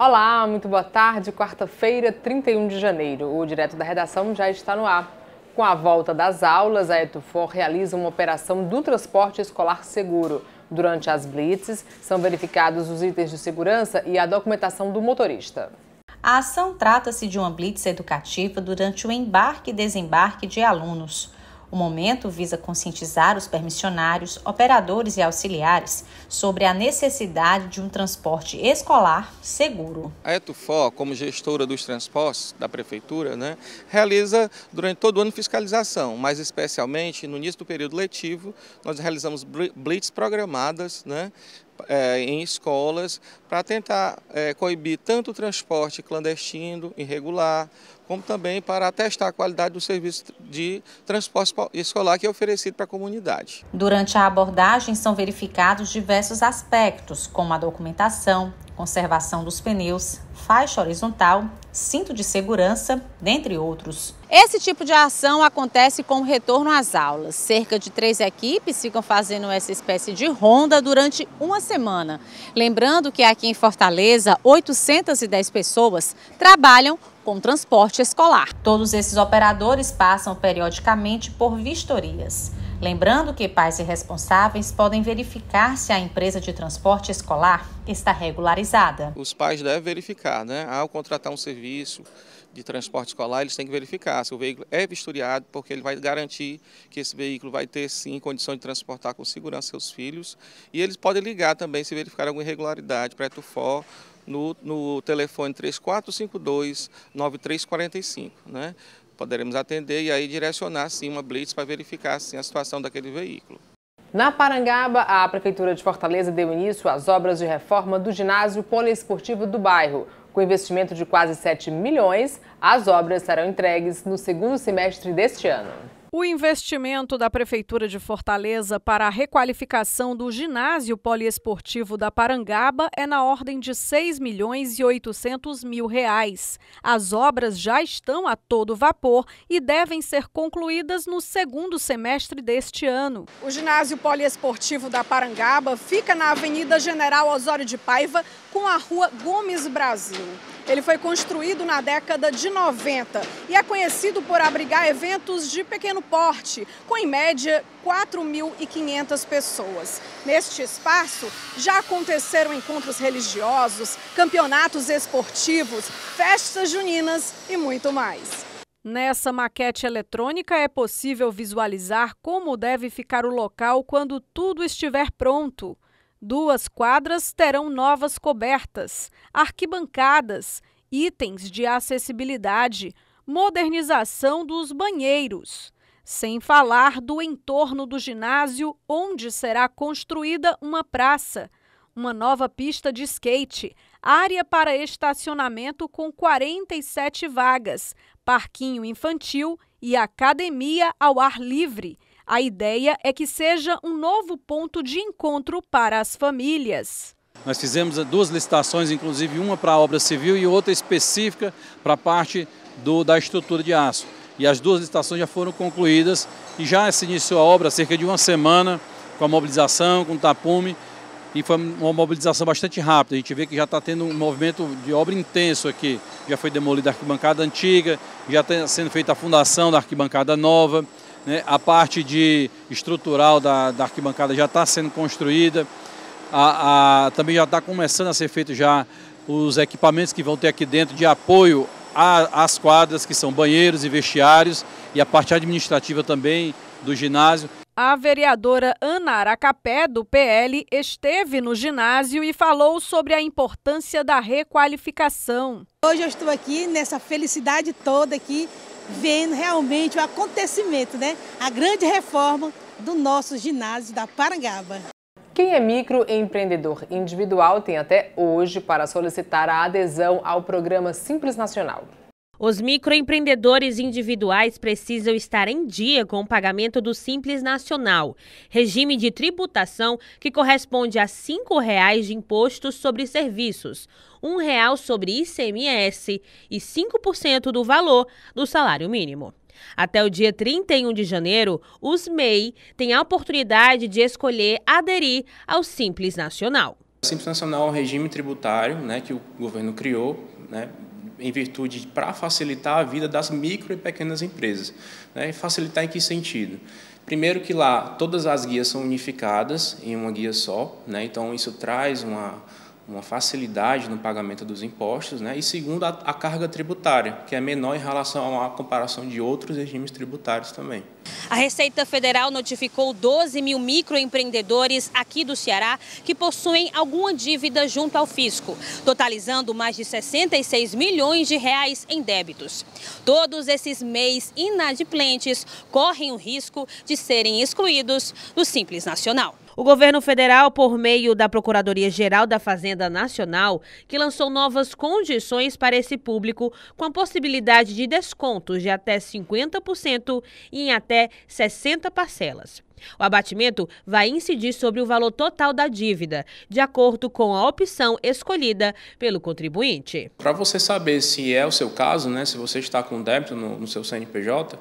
Olá, muito boa tarde. Quarta-feira, 31 de janeiro. O Direto da Redação já está no ar. Com a volta das aulas, a Etufor realiza uma operação do transporte escolar seguro. Durante as blitzes, são verificados os itens de segurança e a documentação do motorista. A ação trata-se de uma blitz educativa durante o embarque e desembarque de alunos. O momento visa conscientizar os permissionários, operadores e auxiliares sobre a necessidade de um transporte escolar seguro. A ETUFO, como gestora dos transportes da Prefeitura, né, realiza durante todo o ano fiscalização, mas especialmente no início do período letivo, nós realizamos blitz programadas né, é, em escolas para tentar é, coibir tanto o transporte clandestino, irregular, como também para atestar a qualidade do serviço de transporte escolar que é oferecido para a comunidade. Durante a abordagem são verificados diversos aspectos, como a documentação, conservação dos pneus, faixa horizontal, cinto de segurança, dentre outros. Esse tipo de ação acontece com o retorno às aulas. Cerca de três equipes ficam fazendo essa espécie de ronda durante uma semana. Lembrando que aqui em Fortaleza, 810 pessoas trabalham com transporte escolar. Todos esses operadores passam periodicamente por vistorias. Lembrando que pais e responsáveis podem verificar se a empresa de transporte escolar está regularizada. Os pais devem verificar, né? Ao contratar um serviço de transporte escolar, eles têm que verificar se o veículo é vistoriado, porque ele vai garantir que esse veículo vai ter sim condição de transportar com segurança seus filhos. E eles podem ligar também se verificar alguma irregularidade para Tufor no, no telefone 3452-9345. Né? poderemos atender e aí direcionar sim uma blitz para verificar sim a situação daquele veículo. Na Parangaba, a Prefeitura de Fortaleza deu início às obras de reforma do ginásio poliesportivo do bairro. Com investimento de quase 7 milhões, as obras serão entregues no segundo semestre deste ano. O investimento da Prefeitura de Fortaleza para a requalificação do ginásio poliesportivo da Parangaba é na ordem de 6 milhões e 800 mil reais. As obras já estão a todo vapor e devem ser concluídas no segundo semestre deste ano. O ginásio poliesportivo da Parangaba fica na Avenida General Osório de Paiva com a Rua Gomes Brasil. Ele foi construído na década de 90 e é conhecido por abrigar eventos de pequeno porte, com em média 4.500 pessoas. Neste espaço já aconteceram encontros religiosos, campeonatos esportivos, festas juninas e muito mais. Nessa maquete eletrônica é possível visualizar como deve ficar o local quando tudo estiver pronto. Duas quadras terão novas cobertas, arquibancadas, itens de acessibilidade, modernização dos banheiros. Sem falar do entorno do ginásio, onde será construída uma praça, uma nova pista de skate, área para estacionamento com 47 vagas, parquinho infantil e academia ao ar livre a ideia é que seja um novo ponto de encontro para as famílias. Nós fizemos duas licitações, inclusive uma para a obra civil e outra específica para a parte do, da estrutura de aço. E as duas licitações já foram concluídas e já se iniciou a obra há cerca de uma semana com a mobilização, com o tapume. E foi uma mobilização bastante rápida. A gente vê que já está tendo um movimento de obra intenso aqui. Já foi demolida a arquibancada antiga, já está sendo feita a fundação da arquibancada nova. Né? A parte de estrutural da, da arquibancada já está sendo construída. A, a, também já está começando a ser feito já os equipamentos que vão ter aqui dentro de apoio às quadras, que são banheiros e vestiários, e a parte administrativa também do ginásio. A vereadora Ana Aracapé, do PL, esteve no ginásio e falou sobre a importância da requalificação. Hoje eu estou aqui nessa felicidade toda aqui vendo realmente o acontecimento, né? A grande reforma do nosso ginásio da Parangaba. Quem é microempreendedor individual tem até hoje para solicitar a adesão ao programa Simples Nacional. Os microempreendedores individuais precisam estar em dia com o pagamento do Simples Nacional, regime de tributação que corresponde a R$ 5,00 de impostos sobre serviços, R$ 1,00 sobre ICMS e 5% do valor do salário mínimo. Até o dia 31 de janeiro, os MEI têm a oportunidade de escolher aderir ao Simples Nacional. O Simples Nacional é um regime tributário né, que o governo criou né, em virtude para facilitar a vida das micro e pequenas empresas. Né? E facilitar em que sentido? Primeiro que lá todas as guias são unificadas em uma guia só, né? então isso traz uma uma facilidade no pagamento dos impostos, né? e segundo, a, a, carga tributária, que é menor em relação à comparação de outros regimes tributários também. A Receita Federal notificou 12 mil microempreendedores aqui do Ceará que possuem alguma dívida junto ao fisco, totalizando mais de 66 milhões de reais em débitos. Todos esses mês inadimplentes correm o risco de serem excluídos do Simples Nacional. O governo federal, por meio da Procuradoria-Geral da Fazenda Nacional, que lançou novas condições para esse público, com a possibilidade de descontos de até 50% em até 60 parcelas. O abatimento vai incidir sobre o valor total da dívida, de acordo com a opção escolhida pelo contribuinte. Para você saber se é o seu caso, né, se você está com débito no, no seu CNPJ,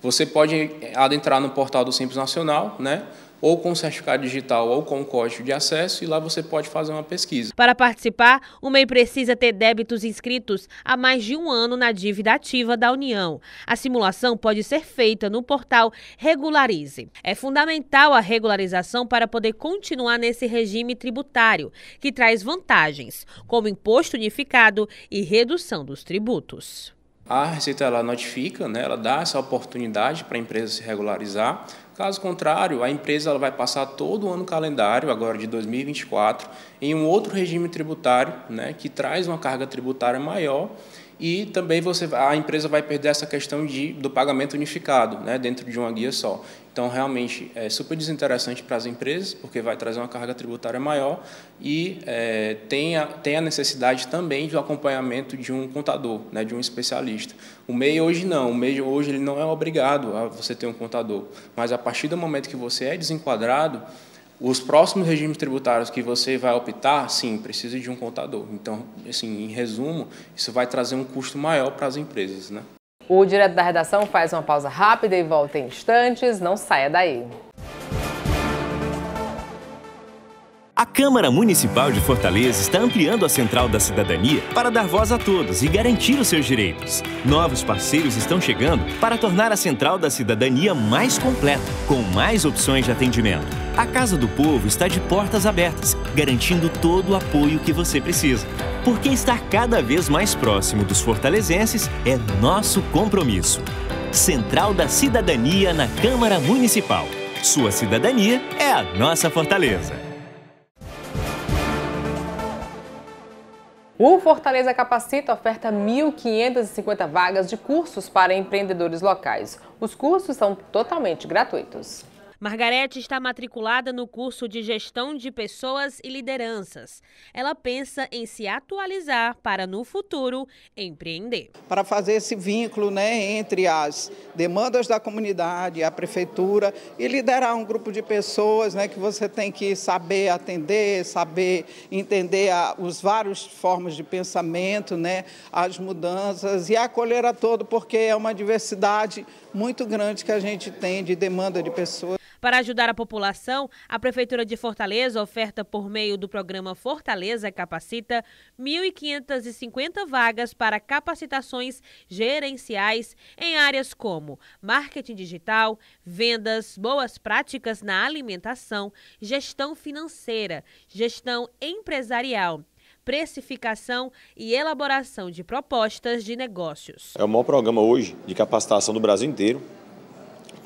você pode adentrar no portal do Simples Nacional, né, ou com certificado digital ou com código de acesso e lá você pode fazer uma pesquisa. Para participar, o MEI precisa ter débitos inscritos há mais de um ano na dívida ativa da União. A simulação pode ser feita no portal Regularize. É fundamental a regularização para poder continuar nesse regime tributário, que traz vantagens, como imposto unificado e redução dos tributos. A Receita ela notifica, né, ela dá essa oportunidade para a empresa se regularizar. Caso contrário, a empresa ela vai passar todo o ano calendário, agora de 2024, em um outro regime tributário, né, que traz uma carga tributária maior e também você, a empresa vai perder essa questão de, do pagamento unificado né, dentro de uma guia só. Então, realmente, é super desinteressante para as empresas, porque vai trazer uma carga tributária maior e é, tem, a, tem a necessidade também do acompanhamento de um contador, né, de um especialista. O MEI hoje não, o MEI hoje ele não é obrigado a você ter um contador, mas a partir do momento que você é desenquadrado, os próximos regimes tributários que você vai optar, sim, precisa de um contador. Então, assim, em resumo, isso vai trazer um custo maior para as empresas, né? O Direto da Redação faz uma pausa rápida e volta em instantes. Não saia daí. A Câmara Municipal de Fortaleza está ampliando a Central da Cidadania para dar voz a todos e garantir os seus direitos. Novos parceiros estão chegando para tornar a Central da Cidadania mais completa, com mais opções de atendimento. A Casa do Povo está de portas abertas, garantindo todo o apoio que você precisa. Porque estar cada vez mais próximo dos fortalezenses é nosso compromisso. Central da Cidadania na Câmara Municipal. Sua cidadania é a nossa fortaleza. O Fortaleza Capacita oferta 1.550 vagas de cursos para empreendedores locais. Os cursos são totalmente gratuitos. Margarete está matriculada no curso de Gestão de Pessoas e Lideranças. Ela pensa em se atualizar para, no futuro, empreender. Para fazer esse vínculo né, entre as demandas da comunidade, a prefeitura e liderar um grupo de pessoas né, que você tem que saber atender, saber entender os vários formas de pensamento, né, as mudanças e acolher a todo, porque é uma diversidade muito grande que a gente tem de demanda de pessoas. Para ajudar a população, a Prefeitura de Fortaleza oferta, por meio do programa Fortaleza Capacita, 1.550 vagas para capacitações gerenciais em áreas como marketing digital, vendas, boas práticas na alimentação, gestão financeira, gestão empresarial precificação e elaboração de propostas de negócios. É o maior programa hoje de capacitação do Brasil inteiro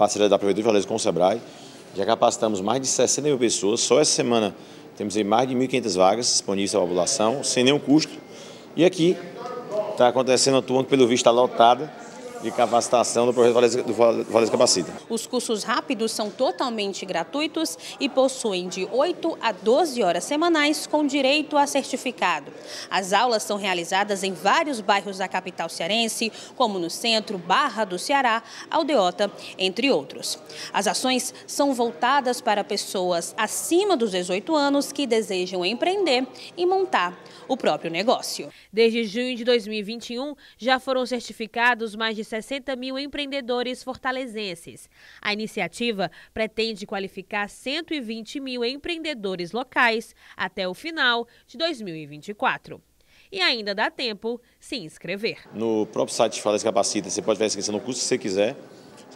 parceria da Prefeitura de Fortaleza com o SEBRAE. Já capacitamos mais de 60 mil pessoas. Só essa semana temos aí mais de 1.500 vagas disponíveis à população, sem nenhum custo. E aqui está acontecendo a turma que, pelo visto, está lotada de capacitação do projeto Fortaleza Capacita. Os cursos rápidos são totalmente gratuitos e possuem de 8 a 12 horas semanais com direito a certificado. As aulas são realizadas em vários bairros da capital cearense, como no centro, Barra do Ceará, Aldeota, entre outros. As ações são voltadas para pessoas acima dos 18 anos que desejam empreender e montar o próprio negócio. Desde junho de 2021, já foram certificados mais de 60 mil empreendedores fortalezenses. A iniciativa pretende qualificar 120 mil empreendedores locais até o final de 2024 e ainda dá tempo se inscrever. No próprio site de Falas Capacita, você pode estar inscrição no curso se você quiser.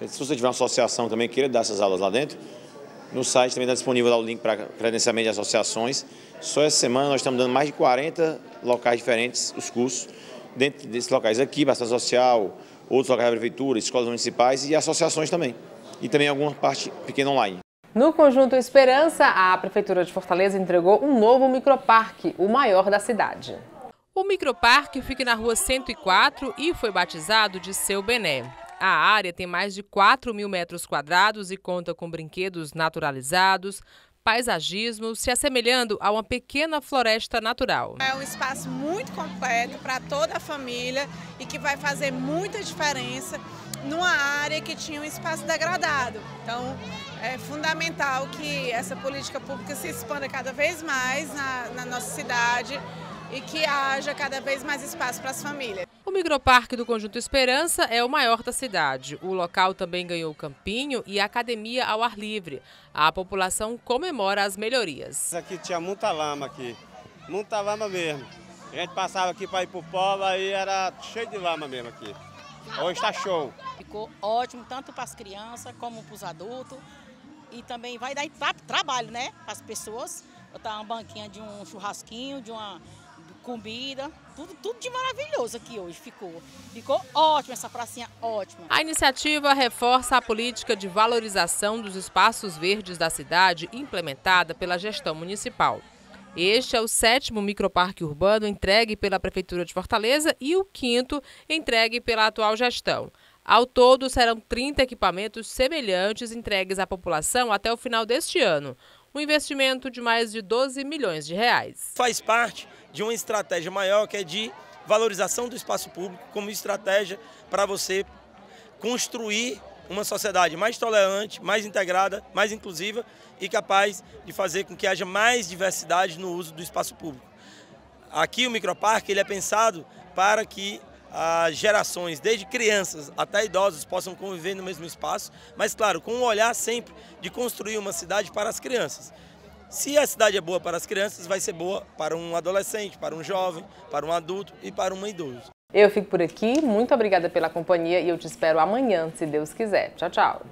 Se você tiver uma associação também queira dar essas aulas lá dentro, no site também está disponível o link para credenciamento de associações. Só essa semana nós estamos dando mais de 40 locais diferentes os cursos. Dentro desses locais aqui, Bastante Social, outros locais da prefeitura, escolas municipais e associações também. E também alguma parte pequena online. No conjunto Esperança, a Prefeitura de Fortaleza entregou um novo microparque, o maior da cidade. O microparque fica na rua 104 e foi batizado de Seu Bené. A área tem mais de 4 mil metros quadrados e conta com brinquedos naturalizados, paisagismo, se assemelhando a uma pequena floresta natural. É um espaço muito completo para toda a família e que vai fazer muita diferença numa área que tinha um espaço degradado. Então, é fundamental que essa política pública se expanda cada vez mais na, na nossa cidade e que haja cada vez mais espaço para as famílias. O microparque do Conjunto Esperança é o maior da cidade. O local também ganhou campinho e academia ao ar livre. A população comemora as melhorias. Aqui tinha muita lama aqui, muita lama mesmo. A gente passava aqui para ir para o polo e era cheio de lama mesmo aqui. Hoje está show. Ficou ótimo, tanto para as crianças como para os adultos. E também vai dar trabalho, né? Para as pessoas. Botar uma banquinha de um churrasquinho, de uma comida, tudo, tudo de maravilhoso aqui hoje ficou. Ficou ótimo essa pracinha, ótima. A iniciativa reforça a política de valorização dos espaços verdes da cidade implementada pela gestão municipal. Este é o sétimo microparque urbano entregue pela Prefeitura de Fortaleza e o quinto entregue pela atual gestão. Ao todo, serão 30 equipamentos semelhantes entregues à população até o final deste ano um investimento de mais de 12 milhões de reais. Faz parte de uma estratégia maior que é de valorização do espaço público como estratégia para você construir uma sociedade mais tolerante, mais integrada, mais inclusiva e capaz de fazer com que haja mais diversidade no uso do espaço público. Aqui o microparque ele é pensado para que as gerações, desde crianças até idosos, possam conviver no mesmo espaço, mas claro, com um olhar sempre de construir uma cidade para as crianças. Se a cidade é boa para as crianças, vai ser boa para um adolescente, para um jovem, para um adulto e para um idoso. Eu fico por aqui, muito obrigada pela companhia e eu te espero amanhã, se Deus quiser. Tchau, tchau.